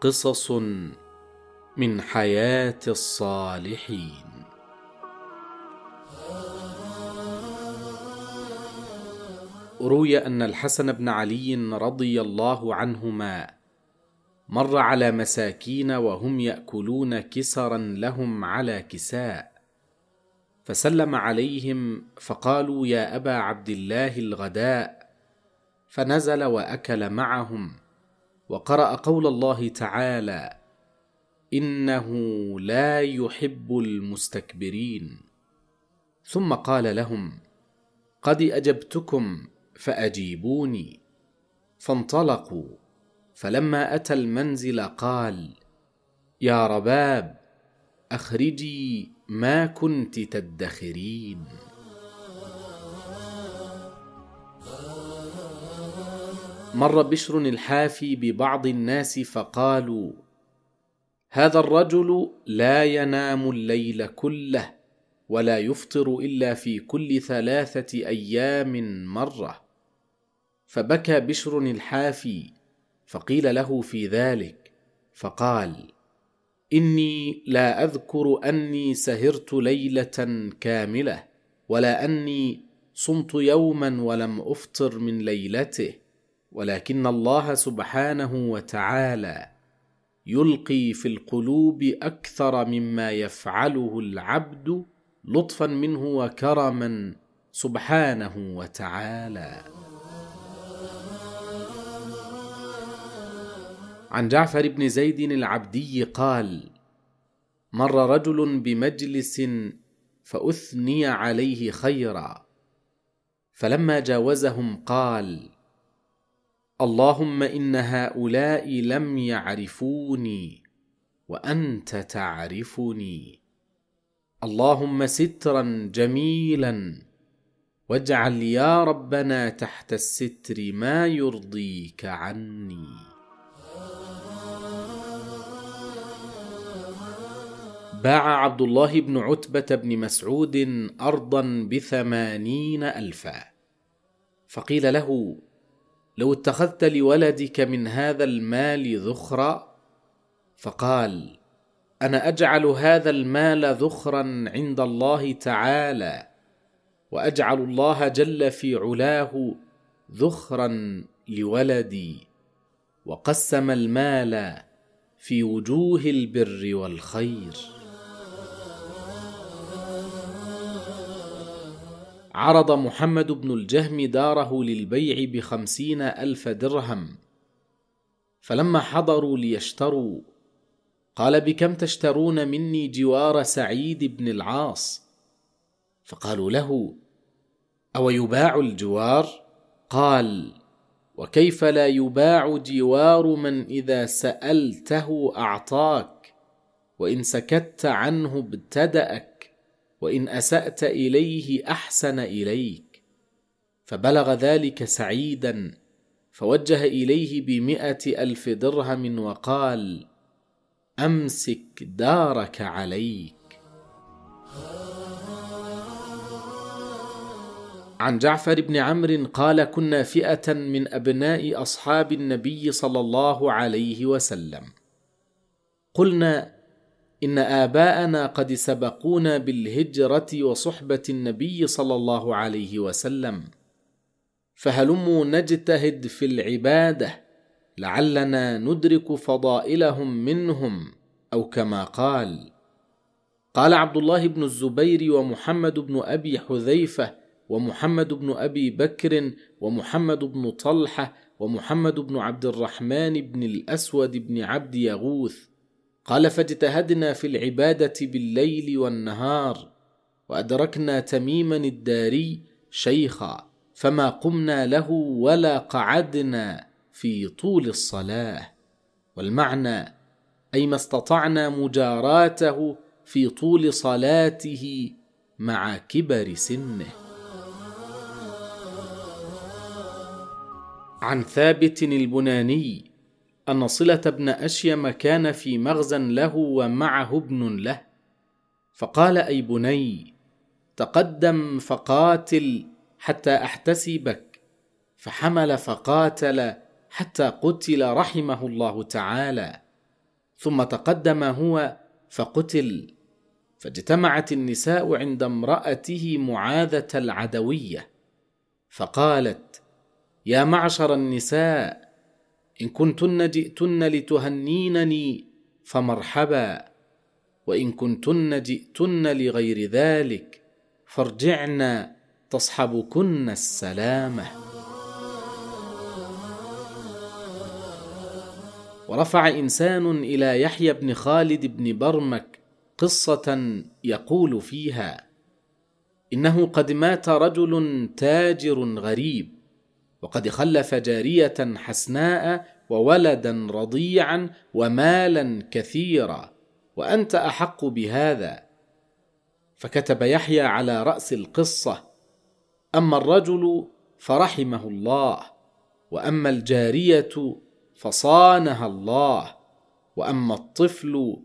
قصص من حياه الصالحين روي ان الحسن بن علي رضي الله عنهما مر على مساكين وهم ياكلون كسرا لهم على كساء فسلم عليهم فقالوا يا ابا عبد الله الغداء فنزل واكل معهم وقرا قول الله تعالى انه لا يحب المستكبرين ثم قال لهم قد اجبتكم فاجيبوني فانطلقوا فلما اتى المنزل قال يا رباب اخرجي ما كنت تدخرين مر بشر الحافي ببعض الناس فقالوا هذا الرجل لا ينام الليل كله ولا يفطر الا في كل ثلاثه ايام مره فبكى بشر الحافي فقيل له في ذلك فقال اني لا اذكر اني سهرت ليله كامله ولا اني صمت يوما ولم افطر من ليلته ولكن الله سبحانه وتعالى يلقي في القلوب اكثر مما يفعله العبد لطفا منه وكرما سبحانه وتعالى عن جعفر بن زيد العبدي قال مر رجل بمجلس فاثني عليه خيرا فلما جاوزهم قال اللهم ان هؤلاء لم يعرفوني وانت تعرفني اللهم سترا جميلا واجعل يا ربنا تحت الستر ما يرضيك عني باع عبد الله بن عتبه بن مسعود ارضا بثمانين الفا فقيل له لو اتخذت لولدك من هذا المال ذخرا فقال انا اجعل هذا المال ذخرا عند الله تعالى واجعل الله جل في علاه ذخرا لولدي وقسم المال في وجوه البر والخير عرض محمد بن الجهم داره للبيع بخمسين ألف درهم فلما حضروا ليشتروا قال بكم تشترون مني جوار سعيد بن العاص فقالوا له او يباع الجوار قال وكيف لا يباع جوار من اذا سالته اعطاك وان سكت عنه ابتداك وان اسات اليه احسن اليك فبلغ ذلك سعيدا فوجه اليه بمائه الف درهم وقال امسك دارك عليك عن جعفر بن عمرو قال كنا فئه من ابناء اصحاب النبي صلى الله عليه وسلم قلنا ان اباءنا قد سبقونا بالهجره وصحبه النبي صلى الله عليه وسلم فهلموا نجتهد في العباده لعلنا ندرك فضائلهم منهم او كما قال قال عبد الله بن الزبير ومحمد بن ابي حذيفه ومحمد بن ابي بكر ومحمد بن طلحه ومحمد بن عبد الرحمن بن الاسود بن عبد يغوث قال فاجتهدنا في العباده بالليل والنهار وادركنا تميما الداري شيخا فما قمنا له ولا قعدنا في طول الصلاه والمعنى اي ما استطعنا مجاراته في طول صلاته مع كبر سنه عن ثابت البناني أن صلة بن أشيم كان في مغزى له ومعه ابن له فقال أي بني تقدم فقاتل حتى أحتسبك فحمل فقاتل حتى قتل رحمه الله تعالى ثم تقدم هو فقتل فاجتمعت النساء عند امرأته معاذة العدوية فقالت يا معشر النساء ان كنتن جئتن لتهنينني فمرحبا وان كنتن جئتن لغير ذلك فارجعن تصحبكن السلامه ورفع انسان الى يحيى بن خالد بن برمك قصه يقول فيها انه قد مات رجل تاجر غريب وقد خلف جاريه حسناء وولدا رضيعا ومالا كثيرا وانت احق بهذا فكتب يحيى على راس القصه اما الرجل فرحمه الله واما الجاريه فصانها الله واما الطفل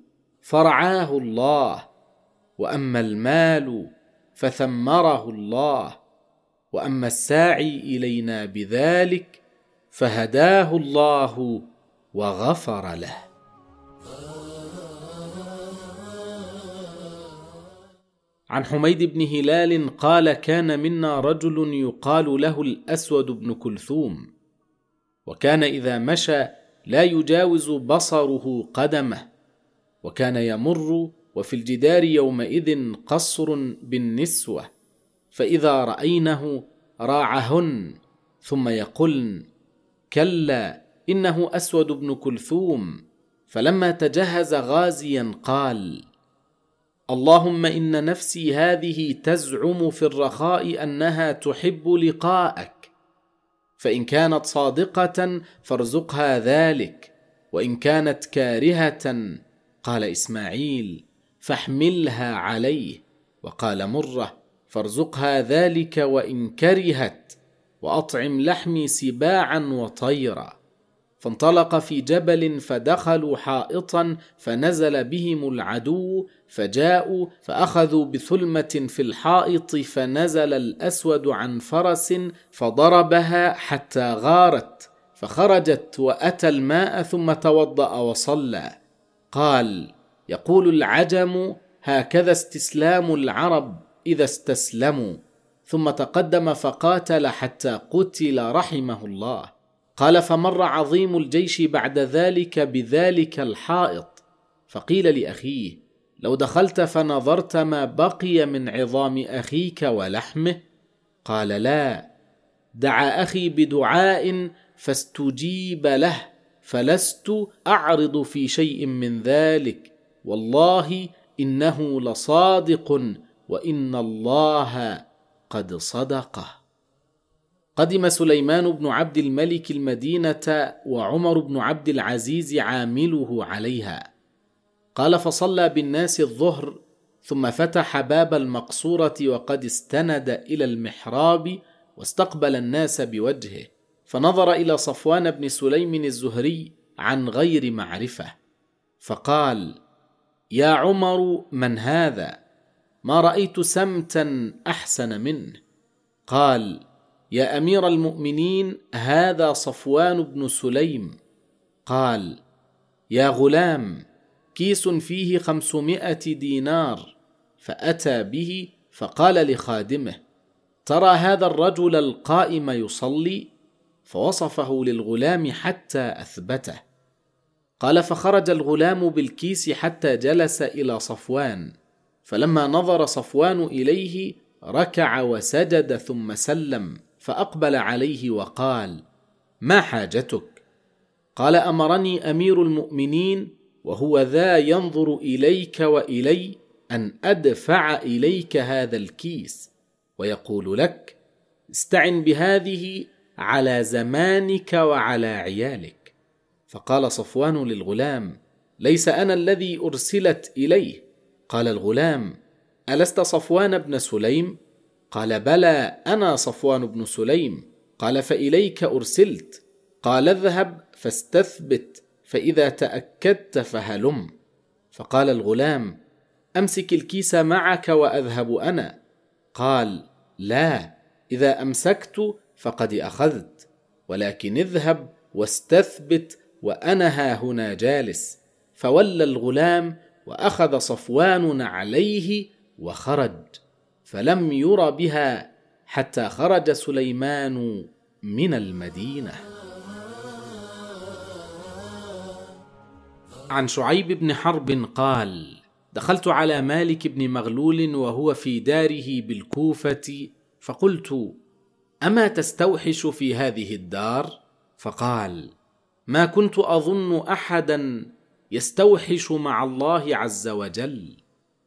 فرعاه الله واما المال فثمره الله واما الساعي الينا بذلك فهداه الله وغفر له عن حميد بن هلال قال كان منا رجل يقال له الاسود بن كلثوم وكان اذا مشى لا يجاوز بصره قدمه وكان يمر وفي الجدار يومئذ قصر بالنسوه فاذا راينه راعهن ثم يقلن كلا انه اسود بن كلثوم فلما تجهز غازيا قال اللهم ان نفسي هذه تزعم في الرخاء انها تحب لقاءك فان كانت صادقه فارزقها ذلك وان كانت كارهه قال اسماعيل فاحملها عليه وقال مره فارزقها ذلك وان كرهت واطعم لحمي سباعا وطيرا فانطلق في جبل فدخلوا حائطا فنزل بهم العدو فجاءوا فاخذوا بثلمه في الحائط فنزل الاسود عن فرس فضربها حتى غارت فخرجت واتى الماء ثم توضا وصلى قال يقول العجم هكذا استسلام العرب اذا استسلموا ثم تقدم فقاتل حتى قتل رحمه الله قال فمر عظيم الجيش بعد ذلك بذلك الحائط فقيل لاخيه لو دخلت فنظرت ما بقي من عظام اخيك ولحمه قال لا دعا اخي بدعاء فاستجيب له فلست اعرض في شيء من ذلك والله انه لصادق وان الله قد صدقه قدم سليمان بن عبد الملك المدينه وعمر بن عبد العزيز عامله عليها قال فصلى بالناس الظهر ثم فتح باب المقصوره وقد استند الى المحراب واستقبل الناس بوجهه فنظر الى صفوان بن سليم الزهري عن غير معرفه فقال يا عمر من هذا ما رايت سمتا احسن منه قال يا امير المؤمنين هذا صفوان بن سليم قال يا غلام كيس فيه خمسمائه دينار فاتى به فقال لخادمه ترى هذا الرجل القائم يصلي فوصفه للغلام حتى اثبته قال فخرج الغلام بالكيس حتى جلس الى صفوان فلما نظر صفوان اليه ركع وسجد ثم سلم فاقبل عليه وقال ما حاجتك قال امرني امير المؤمنين وهو ذا ينظر اليك والي ان ادفع اليك هذا الكيس ويقول لك استعن بهذه على زمانك وعلى عيالك فقال صفوان للغلام ليس انا الذي ارسلت اليه قال الغلام الست صفوان بن سليم قال بلى انا صفوان بن سليم قال فاليك ارسلت قال اذهب فاستثبت فاذا تاكدت فهلم فقال الغلام امسك الكيس معك واذهب انا قال لا اذا امسكت فقد اخذت ولكن اذهب واستثبت وانا ها هنا جالس فولى الغلام واخذ صفوان عليه وخرج فلم ير بها حتى خرج سليمان من المدينه عن شعيب بن حرب قال دخلت على مالك بن مغلول وهو في داره بالكوفه فقلت اما تستوحش في هذه الدار فقال ما كنت اظن احدا يستوحش مع الله عز وجل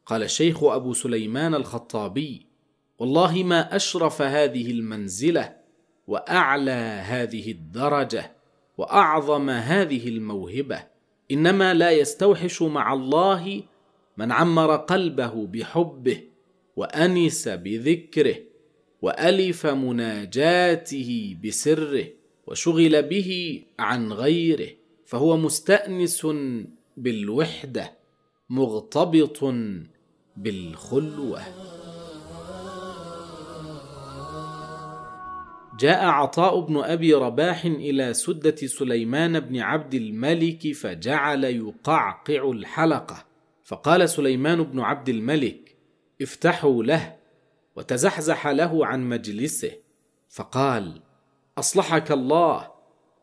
قال الشيخ ابو سليمان الخطابي والله ما اشرف هذه المنزله واعلى هذه الدرجه واعظم هذه الموهبه انما لا يستوحش مع الله من عمر قلبه بحبه وانس بذكره والف مناجاته بسره وشغل به عن غيره فهو مستانس بالوحده مغتبط بالخلوه جاء عطاء بن ابي رباح الى سده سليمان بن عبد الملك فجعل يقعقع الحلقه فقال سليمان بن عبد الملك افتحوا له وتزحزح له عن مجلسه فقال اصلحك الله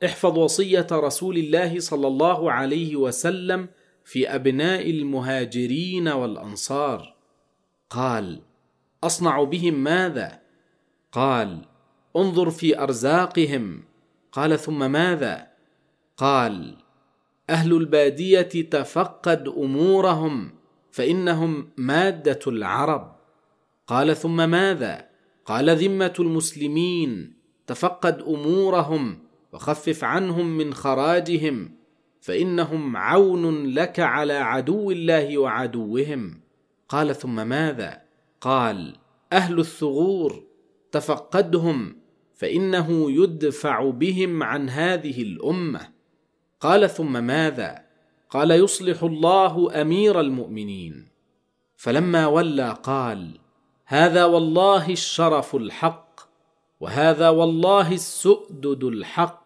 احفظ وصية رسول الله صلى الله عليه وسلم في أبناء المهاجرين والأنصار قال أصنع بهم ماذا؟ قال انظر في أرزاقهم قال ثم ماذا؟ قال أهل البادية تفقد أمورهم فإنهم مادة العرب قال ثم ماذا؟ قال ذمة المسلمين تفقد أمورهم وخفف عنهم من خراجهم فانهم عون لك على عدو الله وعدوهم قال ثم ماذا قال اهل الثغور تفقدهم فانه يدفع بهم عن هذه الامه قال ثم ماذا قال يصلح الله امير المؤمنين فلما ولى قال هذا والله الشرف الحق وهذا والله السؤدد الحق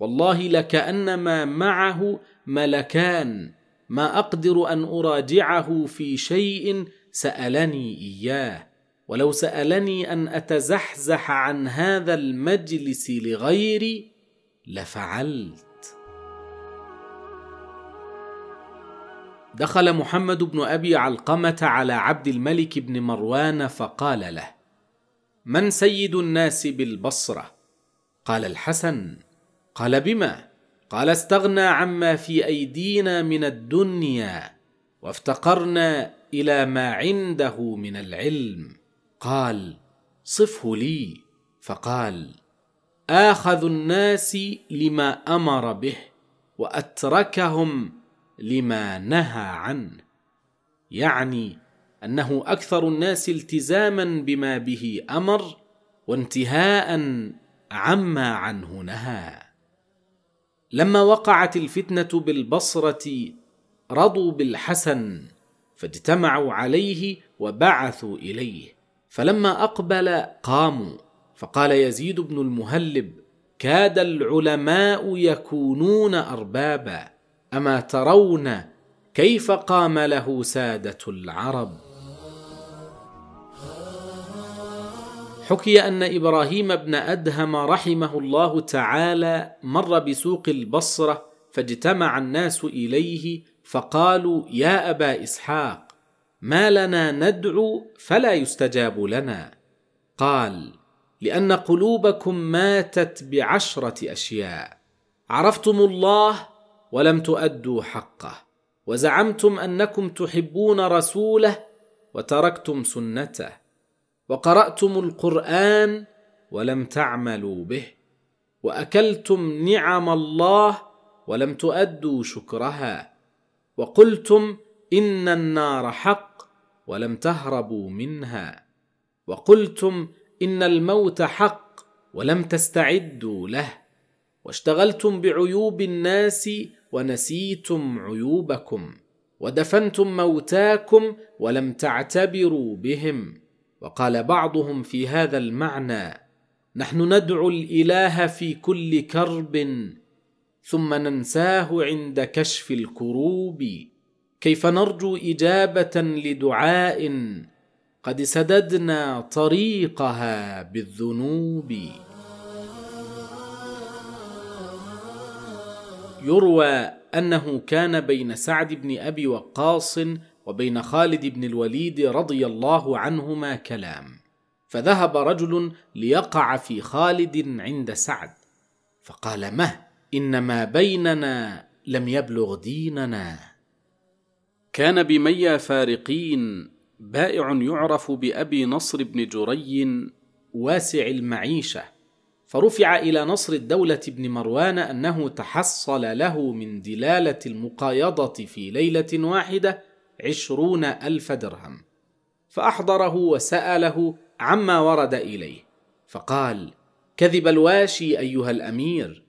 والله لكانما معه ملكان ما اقدر ان اراجعه في شيء سالني اياه ولو سالني ان اتزحزح عن هذا المجلس لغيري لفعلت دخل محمد بن ابي علقمه على عبد الملك بن مروان فقال له من سيد الناس بالبصره قال الحسن قال بما قال استغنى عما في ايدينا من الدنيا وافتقرنا الى ما عنده من العلم قال صفه لي فقال اخذ الناس لما امر به واتركهم لما نهى عنه يعني انه اكثر الناس التزاما بما به امر وانتهاء عما عنه نهى لما وقعت الفتنه بالبصره رضوا بالحسن فاجتمعوا عليه وبعثوا اليه فلما اقبل قاموا فقال يزيد بن المهلب كاد العلماء يكونون اربابا اما ترون كيف قام له ساده العرب حكي ان ابراهيم بن ادهم رحمه الله تعالى مر بسوق البصره فاجتمع الناس اليه فقالوا يا ابا اسحاق ما لنا ندعو فلا يستجاب لنا قال لان قلوبكم ماتت بعشره اشياء عرفتم الله ولم تؤدوا حقه وزعمتم انكم تحبون رسوله وتركتم سنته وقراتم القران ولم تعملوا به واكلتم نعم الله ولم تؤدوا شكرها وقلتم ان النار حق ولم تهربوا منها وقلتم ان الموت حق ولم تستعدوا له واشتغلتم بعيوب الناس ونسيتم عيوبكم ودفنتم موتاكم ولم تعتبروا بهم وقال بعضهم في هذا المعنى نحن ندعو الاله في كل كرب ثم ننساه عند كشف الكروب كيف نرجو اجابه لدعاء قد سددنا طريقها بالذنوب يروى انه كان بين سعد بن ابي وقاص وبين خالد بن الوليد رضي الله عنهما كلام فذهب رجل ليقع في خالد عند سعد فقال مه ان ما بيننا لم يبلغ ديننا كان بميا فارقين بائع يعرف بابي نصر بن جري واسع المعيشه فرفع الى نصر الدوله بن مروان انه تحصل له من دلاله المقايضه في ليله واحده عشرون ألف درهم فأحضره وسأله عما ورد إليه فقال كذب الواشي أيها الأمير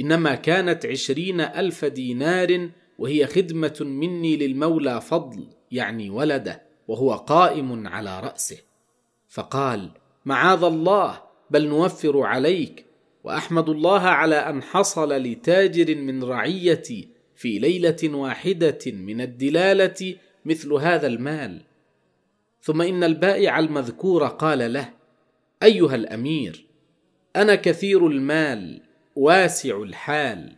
إنما كانت عشرين ألف دينار وهي خدمة مني للمولى فضل يعني ولده وهو قائم على رأسه فقال معاذ الله بل نوفر عليك واحمد الله على ان حصل لتاجر من رعيتي في ليله واحده من الدلاله مثل هذا المال ثم ان البائع المذكور قال له ايها الامير انا كثير المال واسع الحال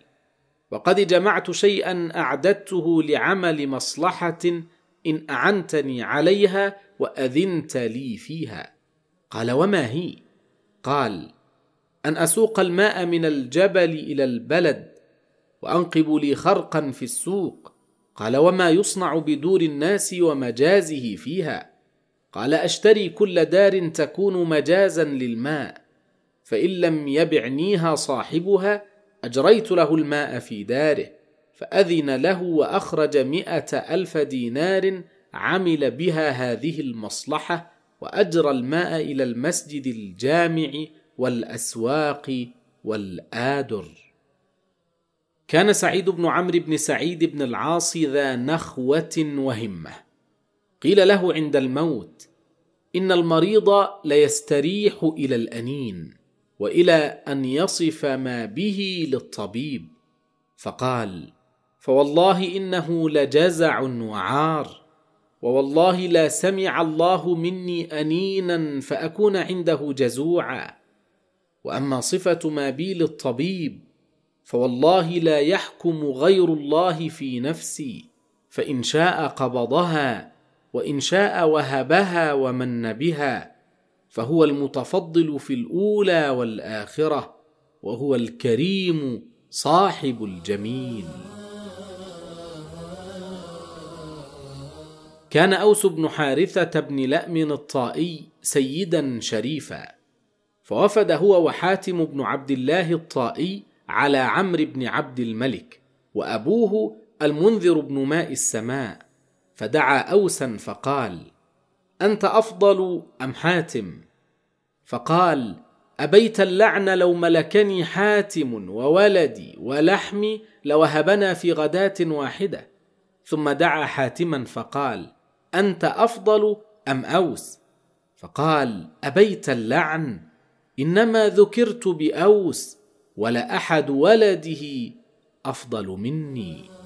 وقد جمعت شيئا اعددته لعمل مصلحه ان اعنتني عليها واذنت لي فيها قال وما هي قال ان اسوق الماء من الجبل الى البلد وانقب لي خرقا في السوق قال وما يصنع بدور الناس ومجازه فيها قال اشتري كل دار تكون مجازا للماء فان لم يبعنيها صاحبها اجريت له الماء في داره فاذن له واخرج مائه الف دينار عمل بها هذه المصلحه واجرى الماء الى المسجد الجامع والاسواق والادر كان سعيد بن عمرو بن سعيد بن العاص ذا نخوه وهمه قيل له عند الموت ان المريض ليستريح الى الانين والى ان يصف ما به للطبيب فقال فوالله انه لجزع وعار ووالله لا سمع الله مني انينا فاكون عنده جزوعا واما صفه ما بي للطبيب فوالله لا يحكم غير الله في نفسي فان شاء قبضها وان شاء وهبها ومن بها فهو المتفضل في الاولى والاخره وهو الكريم صاحب الجميل كان اوس بن حارثه بن لام الطائي سيدا شريفا فوفد هو وحاتم بن عبد الله الطائي على عمرو بن عبد الملك وابوه المنذر بن ماء السماء فدعا اوسا فقال انت افضل ام حاتم فقال ابيت اللعن لو ملكني حاتم وولدي ولحمي لوهبنا في غداه واحده ثم دعا حاتما فقال انت افضل ام اوس فقال ابيت اللعن انما ذكرت باوس ولا احد ولده افضل مني